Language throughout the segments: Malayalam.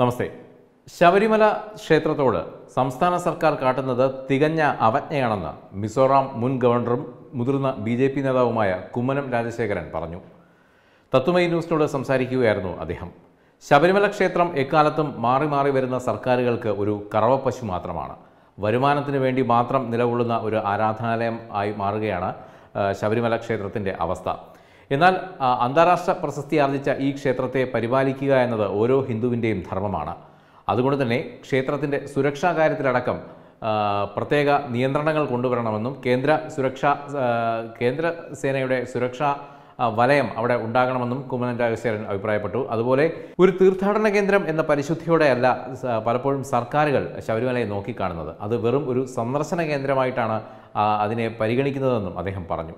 നമസ്തേ ശബരിമല ക്ഷേത്രത്തോട് സംസ്ഥാന സർക്കാർ കാട്ടുന്നത് തികഞ്ഞ അവജ്ഞയാണെന്ന് മിസോറാം മുൻ ഗവർണറും മുതിർന്ന ബി ജെ പി നേതാവുമായ കുമ്മനം രാജശേഖരൻ പറഞ്ഞു തത്വമൈ ന്യൂസിനോട് സംസാരിക്കുകയായിരുന്നു അദ്ദേഹം ശബരിമല ക്ഷേത്രം എക്കാലത്തും മാറി മാറി വരുന്ന സർക്കാരുകൾക്ക് ഒരു കറവപ്പശു മാത്രമാണ് വരുമാനത്തിന് വേണ്ടി മാത്രം നിലകൊള്ളുന്ന ഒരു ആരാധനാലയം ആയി മാറുകയാണ് ശബരിമല ക്ഷേത്രത്തിൻ്റെ അവസ്ഥ എന്നാൽ അന്താരാഷ്ട്ര പ്രശസ്തി ആർജിച്ച ഈ ക്ഷേത്രത്തെ പരിപാലിക്കുക എന്നത് ഓരോ ഹിന്ദുവിൻ്റെയും ധർമ്മമാണ് അതുകൊണ്ട് തന്നെ ക്ഷേത്രത്തിൻ്റെ സുരക്ഷാ കാര്യത്തിലടക്കം പ്രത്യേക നിയന്ത്രണങ്ങൾ കൊണ്ടുവരണമെന്നും കേന്ദ്ര സുരക്ഷാ കേന്ദ്ര സേനയുടെ സുരക്ഷാ വലയം അവിടെ ഉണ്ടാകണമെന്നും കുമ്മനം രാജശേഖരൻ അഭിപ്രായപ്പെട്ടു അതുപോലെ ഒരു തീർത്ഥാടന കേന്ദ്രം എന്ന പരിശുദ്ധിയോടെയല്ല പലപ്പോഴും സർക്കാരുകൾ ശബരിമലയെ നോക്കിക്കാണുന്നത് അത് വെറും ഒരു സന്ദർശന കേന്ദ്രമായിട്ടാണ് അതിനെ പരിഗണിക്കുന്നതെന്നും അദ്ദേഹം പറഞ്ഞു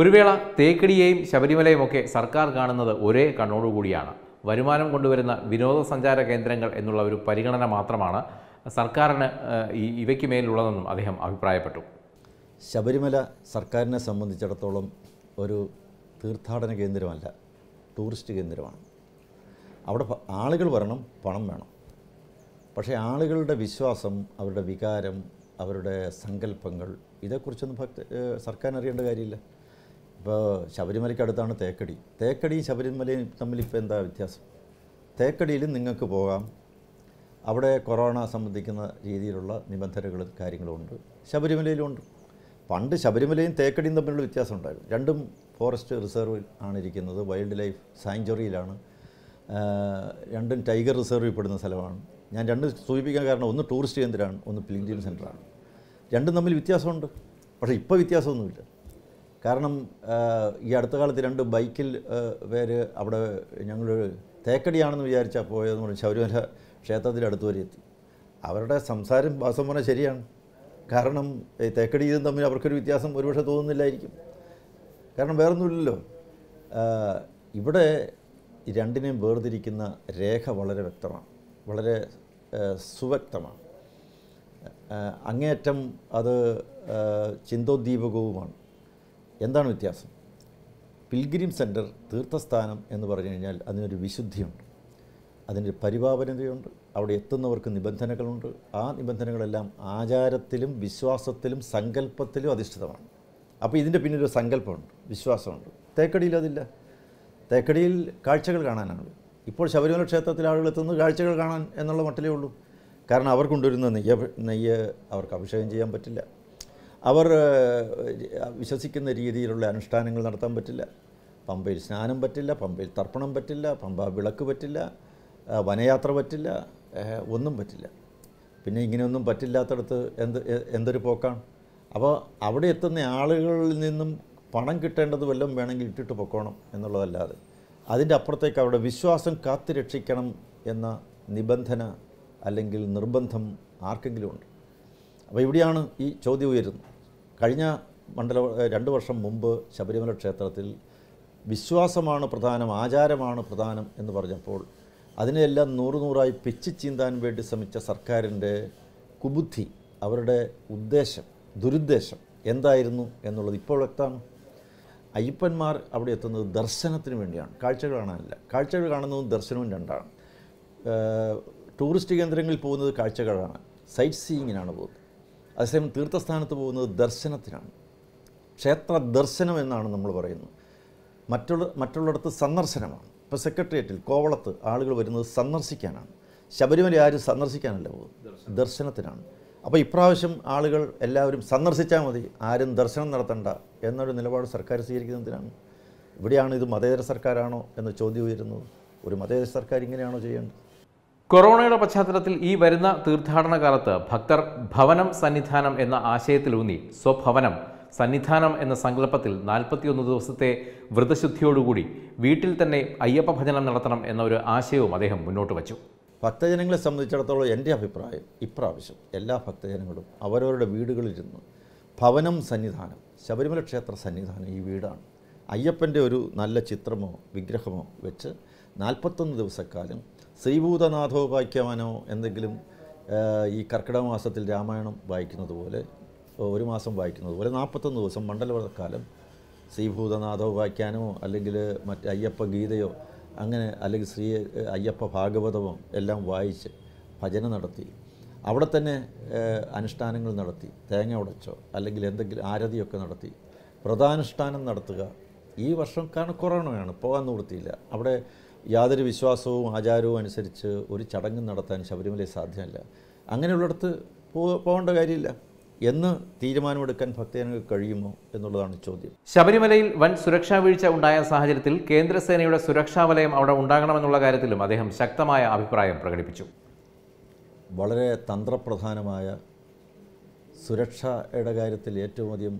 ഒരു വേള തേക്കടിയെയും ശബരിമലയും ഒക്കെ സർക്കാർ കാണുന്നത് ഒരേ കണ്ണോടുകൂടിയാണ് വരുമാനം കൊണ്ടുവരുന്ന വിനോദസഞ്ചാര കേന്ദ്രങ്ങൾ എന്നുള്ള ഒരു പരിഗണന മാത്രമാണ് സർക്കാരിന് ഇവയ്ക്ക് മേലുള്ളതെന്നും അദ്ദേഹം അഭിപ്രായപ്പെട്ടു ശബരിമല സർക്കാരിനെ സംബന്ധിച്ചിടത്തോളം ഒരു തീർത്ഥാടന കേന്ദ്രമല്ല ടൂറിസ്റ്റ് കേന്ദ്രമാണ് അവിടെ ആളുകൾ വരണം പണം വേണം പക്ഷേ ആളുകളുടെ വിശ്വാസം അവരുടെ വികാരം അവരുടെ സങ്കല്പങ്ങൾ ഇതേക്കുറിച്ചൊന്നും ഭക്ത സർക്കാരിനറിയേണ്ട കാര്യമില്ല ഇപ്പോൾ ശബരിമലയ്ക്കടുത്താണ് തേക്കടി തേക്കടി ശബരിമലയും തമ്മിൽ ഇപ്പോൾ എന്താ വ്യത്യാസം തേക്കടിയിൽ നിങ്ങൾക്ക് പോകാം അവിടെ കൊറോണ സംബന്ധിക്കുന്ന രീതിയിലുള്ള നിബന്ധനകളും കാര്യങ്ങളും ഉണ്ട് ഉണ്ട് പണ്ട് ശബരിമലയും തേക്കടിയും തമ്മിലുള്ള വ്യത്യാസം ഉണ്ടായിരുന്നു രണ്ടും ഫോറസ്റ്റ് റിസർവിൽ ആണ് ഇരിക്കുന്നത് വൈൽഡ് ലൈഫ് സാങ്ച്വറിയിലാണ് രണ്ടും ടൈഗർ റിസർവിൽ പെടുന്ന സ്ഥലമാണ് ഞാൻ രണ്ട് സൂചിപ്പിക്കാൻ കാരണം ഒന്ന് ടൂറിസ്റ്റ് കേന്ദ്രമാണ് ഒന്ന് പിലിഗ്രീം സെൻ്ററാണ് രണ്ടും തമ്മിൽ വ്യത്യാസമുണ്ട് പക്ഷേ ഇപ്പോൾ വ്യത്യാസമൊന്നുമില്ല കാരണം ഈ അടുത്ത കാലത്ത് രണ്ട് ബൈക്കിൽ പേര് അവിടെ ഞങ്ങൾ തേക്കടിയാണെന്ന് വിചാരിച്ചാൽ പോയതെന്ന് പറഞ്ഞ് ശബരിമല ക്ഷേത്രത്തിനടുത്ത് വരെ എത്തി അവരുടെ സംസാരം വാസം പറഞ്ഞാൽ ശരിയാണ് കാരണം ഈ തേക്കടി ഇതും തമ്മിൽ അവർക്കൊരു വ്യത്യാസം ഒരുപക്ഷെ തോന്നുന്നില്ലായിരിക്കും കാരണം വേറൊന്നുമില്ലല്ലോ ഇവിടെ രണ്ടിനെയും വേർതിരിക്കുന്ന രേഖ വളരെ വ്യക്തമാണ് വളരെ സുവ്യക്തമാണ് അങ്ങേയറ്റം അത് ചിന്തോദ്ദീപകവുമാണ് എന്താണ് വ്യത്യാസം പിൽഗ്രിം സെൻറ്റർ തീർത്ഥസ്ഥാനം എന്ന് പറഞ്ഞു കഴിഞ്ഞാൽ അതിനൊരു വിശുദ്ധിയുണ്ട് അതിനൊരു പരിപാവനതയുണ്ട് അവിടെ എത്തുന്നവർക്ക് നിബന്ധനകളുണ്ട് ആ നിബന്ധനകളെല്ലാം ആചാരത്തിലും വിശ്വാസത്തിലും സങ്കല്പത്തിലും അധിഷ്ഠിതമാണ് അപ്പോൾ ഇതിൻ്റെ ഒരു സങ്കല്പമുണ്ട് വിശ്വാസമുണ്ട് തേക്കടിയിൽ അതില്ല തേക്കടിയിൽ കാഴ്ചകൾ കാണാനാണ് ഇപ്പോൾ ശബരിമല ക്ഷേത്രത്തിൽ ആളുകൾ എത്തുന്നത് കാഴ്ചകൾ കാണാൻ എന്നുള്ള മട്ടിലേ ഉള്ളൂ കാരണം അവർ കൊണ്ടുവരുന്ന നെയ്യ നെയ്യ് അവർക്ക് അഭിഷേകം ചെയ്യാൻ പറ്റില്ല അവർ വിശ്വസിക്കുന്ന രീതിയിലുള്ള അനുഷ്ഠാനങ്ങൾ നടത്താൻ പറ്റില്ല പമ്പയിൽ സ്നാനം പറ്റില്ല പമ്പയിൽ തർപ്പണം പറ്റില്ല പമ്പ വിളക്ക് പറ്റില്ല വനയാത്ര പറ്റില്ല ഒന്നും പറ്റില്ല പിന്നെ ഇങ്ങനെയൊന്നും പറ്റില്ലാത്തടത്ത് എന്ത് എന്തൊരു പോക്കാണ് അപ്പോൾ അവിടെ എത്തുന്ന ആളുകളിൽ നിന്നും പണം കിട്ടേണ്ടത് വല്ലതും വേണമെങ്കിൽ ഇട്ടിട്ട് പൊക്കോണം എന്നുള്ളതല്ലാതെ അതിൻ്റെ അപ്പുറത്തേക്ക് അവിടെ വിശ്വാസം കാത്തുരക്ഷിക്കണം എന്ന നിബന്ധന അല്ലെങ്കിൽ നിർബന്ധം ആർക്കെങ്കിലും ഉണ്ട് അപ്പോൾ ഇവിടെയാണ് ഈ ചോദ്യം ഉയരുന്നത് കഴിഞ്ഞ മണ്ഡല രണ്ട് വർഷം മുമ്പ് ശബരിമല ക്ഷേത്രത്തിൽ വിശ്വാസമാണ് പ്രധാനം ആചാരമാണ് പ്രധാനം എന്ന് പറഞ്ഞപ്പോൾ അതിനെയെല്ലാം നൂറ് നൂറായി പിച്ചു ചീന്താൻ വേണ്ടി ശ്രമിച്ച സർക്കാരിൻ്റെ കുബുദ്ധി അവരുടെ ഉദ്ദേശം ദുരുദ്ദേശം എന്തായിരുന്നു എന്നുള്ളത് ഇപ്പോൾ വ്യക്തമാണ് അയ്യപ്പന്മാർ അവിടെ എത്തുന്നത് ദർശനത്തിന് വേണ്ടിയാണ് കാഴ്ചകൾ കാണാനല്ല കാഴ്ചകൾ കാണുന്നതും ദർശനവും രണ്ടാണ് ടൂറിസ്റ്റ് കേന്ദ്രങ്ങളിൽ പോകുന്നത് കാഴ്ചകളാണ് സൈറ്റ് സീയിങ്ങിനാണ് പോകുന്നത് അതേസമയം തീർത്ഥസ്ഥാനത്ത് പോകുന്നത് ദർശനത്തിനാണ് ക്ഷേത്ര ദർശനം എന്നാണ് നമ്മൾ പറയുന്നത് മറ്റുള്ള മറ്റുള്ളിടത്ത് സന്ദർശനമാണ് ഇപ്പോൾ സെക്രട്ടേറിയറ്റിൽ കോവളത്ത് ആളുകൾ വരുന്നത് സന്ദർശിക്കാനാണ് ശബരിമല ആരും സന്ദർശിക്കാനല്ല പോകുന്നത് ദർശനത്തിനാണ് അപ്പോൾ ഇപ്രാവശ്യം ആളുകൾ എല്ലാവരും സന്ദർശിച്ചാൽ മതി ആരും ദർശനം നടത്തണ്ട എന്നൊരു നിലപാട് സർക്കാർ സ്വീകരിക്കുന്നതിനാണ് ഇവിടെയാണ് ഇത് മതേതര സർക്കാരാണോ എന്ന് ചോദ്യം ഉയരുന്നത് ഒരു മതേതര സർക്കാർ ഇങ്ങനെയാണോ ചെയ്യേണ്ടത് കൊറോണയുടെ പശ്ചാത്തലത്തിൽ ഈ വരുന്ന തീർത്ഥാടന കാലത്ത് ഭക്തർ ഭവനം സന്നിധാനം എന്ന ആശയത്തിലൂന്നി സ്വഭവനം സന്നിധാനം എന്ന സങ്കല്പത്തിൽ നാൽപ്പത്തിയൊന്ന് ദിവസത്തെ വ്രതശുദ്ധിയോടുകൂടി വീട്ടിൽ തന്നെ അയ്യപ്പ ഭജനം നടത്തണം എന്ന ഒരു ആശയവും അദ്ദേഹം മുന്നോട്ട് വച്ചു ഭക്തജനങ്ങളെ സംബന്ധിച്ചിടത്തോളം എൻ്റെ അഭിപ്രായം ഇപ്രാവശ്യം എല്ലാ ഭക്തജനങ്ങളും അവരവരുടെ വീടുകളിൽ ഇരുന്ന് ഭവനം സന്നിധാനം ശബരിമല ക്ഷേത്ര സന്നിധാനം ഈ വീടാണ് അയ്യപ്പൻ്റെ ഒരു നല്ല ചിത്രമോ വിഗ്രഹമോ വെച്ച് നാൽപ്പത്തൊന്ന് ദിവസക്കാലം ശ്രീഭൂതനാഥോ എന്തെങ്കിലും ഈ കർക്കിടക മാസത്തിൽ രാമായണം വായിക്കുന്നത് പോലെ ഒരു മാസം വായിക്കുന്നത് പോലെ നാൽപ്പത്തൊന്ന് ദിവസം മണ്ഡലവർക്കാലം ശ്രീഭൂതനാഥോ വായിക്കാനോ അല്ലെങ്കിൽ മറ്റ് അയ്യപ്പ ഗീതയോ അങ്ങനെ അല്ലെങ്കിൽ ശ്രീ അയ്യപ്പ ഭാഗവതമോ എല്ലാം വായിച്ച് ഭജന നടത്തി അവിടെ തന്നെ അനുഷ്ഠാനങ്ങൾ നടത്തി തേങ്ങ ഉടച്ചോ അല്ലെങ്കിൽ എന്തെങ്കിലും ആരതിയൊക്കെ നടത്തി വ്രതാനുഷ്ഠാനം നടത്തുക ഈ വർഷം കാരണം കൊറോണയാണ് പോകാൻ നിവൃത്തിയില്ല അവിടെ യാതൊരു വിശ്വാസവും ആചാരവും അനുസരിച്ച് ഒരു ചടങ്ങ് നടത്താൻ ശബരിമലയിൽ സാധ്യമല്ല അങ്ങനെയുള്ളിടത്ത് പോകേണ്ട കാര്യമില്ല എന്ന് തീരുമാനമെടുക്കാൻ ഭക്തജനങ്ങൾക്ക് കഴിയുമോ എന്നുള്ളതാണ് ചോദ്യം ശബരിമലയിൽ വൻ സുരക്ഷാ വീഴ്ച ഉണ്ടായ സാഹചര്യത്തിൽ കേന്ദ്രസേനയുടെ സുരക്ഷാ വലയം അവിടെ ഉണ്ടാകണമെന്നുള്ള കാര്യത്തിലും അദ്ദേഹം ശക്തമായ അഭിപ്രായം പ്രകടിപ്പിച്ചു വളരെ തന്ത്രപ്രധാനമായ സുരക്ഷയുടെ കാര്യത്തിൽ ഏറ്റവും അധികം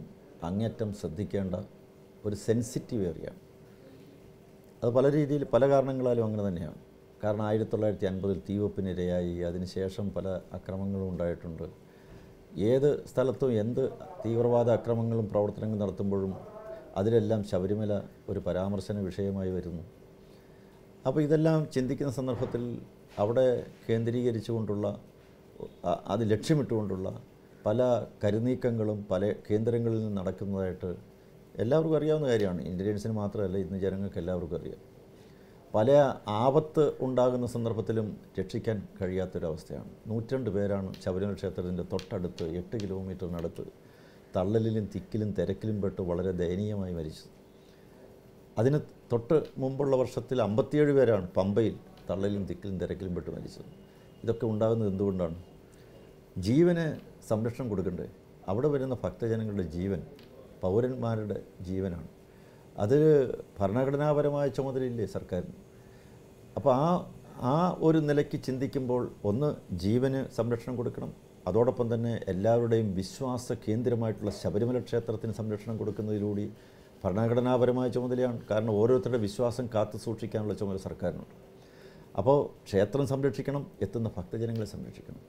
അങ്ങേറ്റം ശ്രദ്ധിക്കേണ്ട ഒരു സെൻസിറ്റീവ് ഏറിയാണ് അത് പല രീതിയിൽ പല കാരണങ്ങളാലും അങ്ങനെ തന്നെയാണ് കാരണം ആയിരത്തി തൊള്ളായിരത്തി അൻപതിൽ തീവെപ്പിനിരയായി അതിനുശേഷം പല അക്രമങ്ങളും ഉണ്ടായിട്ടുണ്ട് ഏത് സ്ഥലത്തും എന്ത് തീവ്രവാദ അക്രമങ്ങളും പ്രവർത്തനങ്ങളും നടത്തുമ്പോഴും അതിലെല്ലാം ശബരിമല ഒരു പരാമർശന വിഷയമായി വരുന്നു അപ്പോൾ ഇതെല്ലാം ചിന്തിക്കുന്ന സന്ദർഭത്തിൽ അവിടെ കേന്ദ്രീകരിച്ചുകൊണ്ടുള്ള അത് ലക്ഷ്യമിട്ടുകൊണ്ടുള്ള പല കരുനീക്കങ്ങളും പല കേന്ദ്രങ്ങളിൽ നിന്ന് നടക്കുന്നതായിട്ട് എല്ലാവർക്കും അറിയാവുന്ന കാര്യമാണ് ഇൻ്റലിജൻസിന് മാത്രമല്ല ഇന്ന് ജനങ്ങൾക്ക് എല്ലാവർക്കും അറിയാം പല ആപത്ത് ഉണ്ടാകുന്ന സന്ദർഭത്തിലും രക്ഷിക്കാൻ കഴിയാത്തൊരവസ്ഥയാണ് നൂറ്റിരണ്ട് പേരാണ് ശബരിമല ക്ഷേത്രത്തിൻ്റെ തൊട്ടടുത്ത് എട്ട് കിലോമീറ്ററിനടുത്ത് തള്ളലിലും തിക്കിലും തിരക്കിലും പെട്ട് വളരെ ദയനീയമായി മരിച്ചത് അതിന് തൊട്ട് മുമ്പുള്ള വർഷത്തിൽ അമ്പത്തിയേഴ് പേരാണ് പമ്പയിൽ തള്ളലിലും തിക്കിലും തിരക്കിലും പെട്ട് മരിച്ചത് ഇതൊക്കെ ഉണ്ടാകുന്നത് എന്തുകൊണ്ടാണ് ജീവന് സംരക്ഷണം കൊടുക്കണ്ടേ അവിടെ വരുന്ന ഭക്തജനങ്ങളുടെ ജീവൻ പൗരന്മാരുടെ ജീവനാണ് അത് ഭരണഘടനാപരമായ ചുമതലയില്ലേ സർക്കാരിന് അപ്പോൾ ആ ആ ഒരു നിലയ്ക്ക് ചിന്തിക്കുമ്പോൾ ഒന്ന് ജീവന് സംരക്ഷണം കൊടുക്കണം അതോടൊപ്പം തന്നെ എല്ലാവരുടെയും വിശ്വാസ കേന്ദ്രമായിട്ടുള്ള ശബരിമല ക്ഷേത്രത്തിന് സംരക്ഷണം കൊടുക്കുന്നതിലൂടെ ഭരണഘടനാപരമായ ചുമതലയാണ് കാരണം ഓരോരുത്തരുടെ വിശ്വാസം കാത്തു സൂക്ഷിക്കാനുള്ള ചുമതല സർക്കാരിനുണ്ട് അപ്പോൾ ക്ഷേത്രം സംരക്ഷിക്കണം എത്തുന്ന ഭക്തജനങ്ങളെ സംരക്ഷിക്കണം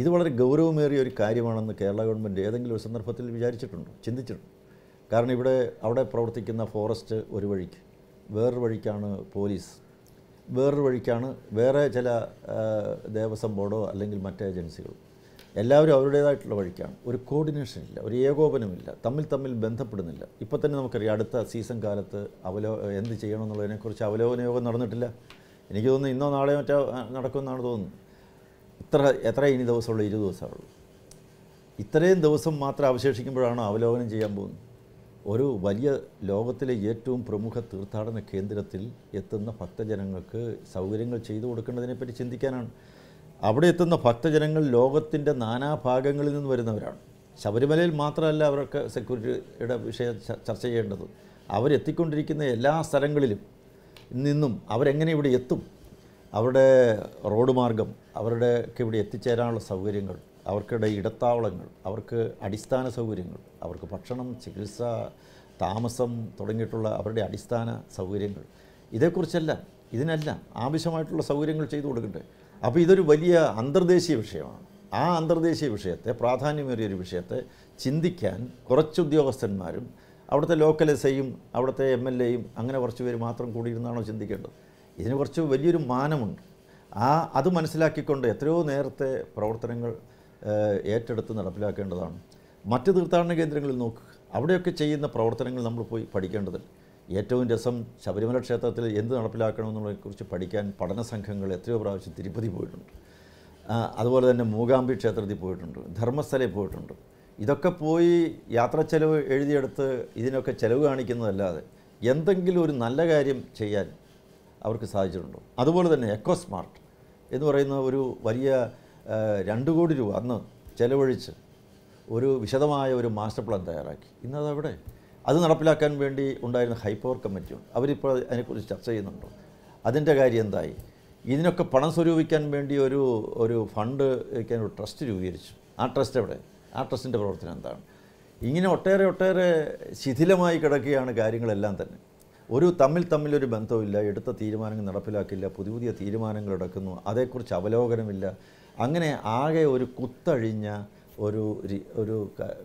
ഇത് വളരെ ഗൗരവമേറിയ ഒരു കാര്യമാണെന്ന് കേരള ഗവൺമെൻറ് ഏതെങ്കിലും ഒരു സന്ദർഭത്തിൽ വിചാരിച്ചിട്ടുണ്ടോ ചിന്തിച്ചിട്ടുണ്ട് കാരണം ഇവിടെ അവിടെ പ്രവർത്തിക്കുന്ന ഫോറസ്റ്റ് ഒരു വഴിക്ക് വേറൊരു വഴിക്കാണ് പോലീസ് വേറൊരു വഴിക്കാണ് വേറെ ചില ദേവസ്വം ബോർഡോ അല്ലെങ്കിൽ മറ്റ് ഏജൻസികളോ എല്ലാവരും അവരുടേതായിട്ടുള്ള വഴിക്കാണ് ഒരു കോർഡിനേഷൻ ഇല്ല ഒരു ഏകോപനമില്ല തമ്മിൽ തമ്മിൽ ബന്ധപ്പെടുന്നില്ല ഇപ്പോൾ തന്നെ നമുക്കറിയാം അടുത്ത സീസൺ കാലത്ത് അവലോ എന്ത് ചെയ്യണമെന്നുള്ളതിനെക്കുറിച്ച് അവലോകന യോഗം നടന്നിട്ടില്ല എനിക്ക് തോന്നുന്നു ഇന്നോ നാളെയോ മറ്റോ നടക്കുമെന്നാണ് തോന്നുന്നത് ഇത്ര എത്ര ഇനി ദിവസമുള്ളൂ ഇരു ദിവസമുള്ളൂ ഇത്രയും ദിവസം മാത്രം അവശേഷിക്കുമ്പോഴാണ് അവലോകനം ചെയ്യാൻ പോകുന്നത് ഒരു വലിയ ലോകത്തിലെ ഏറ്റവും പ്രമുഖ തീർത്ഥാടന കേന്ദ്രത്തിൽ എത്തുന്ന ഭക്തജനങ്ങൾക്ക് സൗകര്യങ്ങൾ ചെയ്തു കൊടുക്കേണ്ടതിനെപ്പറ്റി ചിന്തിക്കാനാണ് അവിടെ എത്തുന്ന ഭക്തജനങ്ങൾ ലോകത്തിൻ്റെ നാനാഭാഗങ്ങളിൽ നിന്ന് വരുന്നവരാണ് ശബരിമലയിൽ മാത്രമല്ല അവർക്ക് സെക്യൂരിറ്റിയുടെ വിഷയം ചർച്ച ചെയ്യേണ്ടത് അവരെത്തിക്കൊണ്ടിരിക്കുന്ന എല്ലാ സ്ഥലങ്ങളിലും നിന്നും അവരെങ്ങനെ ഇവിടെ എത്തും അവരുടെ റോഡ് മാർഗം അവരുടെയൊക്കെ ഇവിടെ എത്തിച്ചേരാനുള്ള സൗകര്യങ്ങൾ അവർക്കിടെ ഇടത്താവളങ്ങൾ അവർക്ക് അടിസ്ഥാന സൗകര്യങ്ങൾ അവർക്ക് ഭക്ഷണം ചികിത്സ താമസം തുടങ്ങിയിട്ടുള്ള അവരുടെ അടിസ്ഥാന സൗകര്യങ്ങൾ ഇതേക്കുറിച്ചെല്ലാം ഇതിനല്ല ആവശ്യമായിട്ടുള്ള സൗകര്യങ്ങൾ ചെയ്തു കൊടുക്കട്ടെ അപ്പോൾ ഇതൊരു വലിയ അന്തർദേശീയ വിഷയമാണ് ആ അന്തർദേശീയ വിഷയത്തെ പ്രാധാന്യമേറിയൊരു ഒരു വിഷയത്തെ ചിന്തിക്കാൻ കുറച്ച് ഉദ്യോഗസ്ഥന്മാരും അവിടുത്തെ ലോക്കൽ എസ് ഐയും അവിടുത്തെ എം എൽ എയും അങ്ങനെ കുറച്ച് പേര് മാത്രം കൂടിയിരുന്നാണോ ചിന്തിക്കേണ്ടത് ഇതിന് കുറച്ച് വലിയൊരു മാനമുണ്ട് ആ അത് മനസ്സിലാക്കിക്കൊണ്ട് എത്രയോ നേരത്തെ പ്രവർത്തനങ്ങൾ ഏറ്റെടുത്ത് നടപ്പിലാക്കേണ്ടതാണ് മറ്റ് തീർത്ഥാടന കേന്ദ്രങ്ങളിൽ നോക്കുക അവിടെയൊക്കെ ചെയ്യുന്ന പ്രവർത്തനങ്ങൾ നമ്മൾ പോയി പഠിക്കേണ്ടതുണ്ട് ഏറ്റവും രസം ശബരിമല ക്ഷേത്രത്തിൽ എന്ത് നടപ്പിലാക്കണമെന്നുള്ളതിനെക്കുറിച്ച് പഠിക്കാൻ പഠന സംഘങ്ങൾ എത്രയോ പ്രാവശ്യം തിരുപ്പതി പോയിട്ടുണ്ട് അതുപോലെ തന്നെ മൂകാംബി ക്ഷേത്രത്തിൽ പോയിട്ടുണ്ട് ധർമ്മസ്ഥലയിൽ പോയിട്ടുണ്ട് ഇതൊക്കെ പോയി യാത്ര ചെലവ് എഴുതിയെടുത്ത് ഇതിനൊക്കെ ചെലവ് കാണിക്കുന്നതല്ലാതെ എന്തെങ്കിലും ഒരു നല്ല കാര്യം ചെയ്യാൻ അവർക്ക് സാധിച്ചിട്ടുണ്ടോ അതുപോലെ തന്നെ എക്കോ സ്മാർട്ട് എന്ന് പറയുന്ന ഒരു വലിയ രണ്ട് കോടി രൂപ അന്ന് ചെലവഴിച്ച് ഒരു വിശദമായ ഒരു മാസ്റ്റർ പ്ലാൻ തയ്യാറാക്കി ഇന്നത് അവിടെ അത് നടപ്പിലാക്കാൻ വേണ്ടി ഉണ്ടായിരുന്ന ഹൈപ്പവർ കമ്മിറ്റിയുണ്ട് അവരിപ്പോൾ അതിനെക്കുറിച്ച് ചർച്ച ചെയ്യുന്നുണ്ടോ അതിൻ്റെ കാര്യം എന്തായി ഇതിനൊക്കെ പണം സ്വരൂപിക്കാൻ വേണ്ടി ഒരു ഒരു ഫണ്ട് വയ്ക്കാൻ ഒരു ട്രസ്റ്റ് രൂപീകരിച്ചു ആ ട്രസ്റ്റ് എവിടെ ആ ട്രസ്റ്റിൻ്റെ പ്രവർത്തനം എന്താണ് ഇങ്ങനെ ഒട്ടേറെ ഒട്ടേറെ ശിഥിലമായി കിടക്കുകയാണ് കാര്യങ്ങളെല്ലാം തന്നെ ഒരു തമ്മിൽ തമ്മിലൊരു ബന്ധമില്ല എടുത്ത തീരുമാനങ്ങൾ നടപ്പിലാക്കില്ല പുതിയ പുതിയ തീരുമാനങ്ങൾ എടുക്കുന്നു അതേക്കുറിച്ച് അവലോകനമില്ല അങ്ങനെ ആകെ ഒരു കുത്തഴിഞ്ഞ ഒരു ഒരു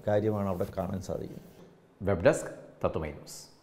കാര്യമാണ് അവിടെ കാണാൻ സാധിക്കുന്നത് വെബ് ഡെസ്ക് തത്വമൈ ന്യൂസ്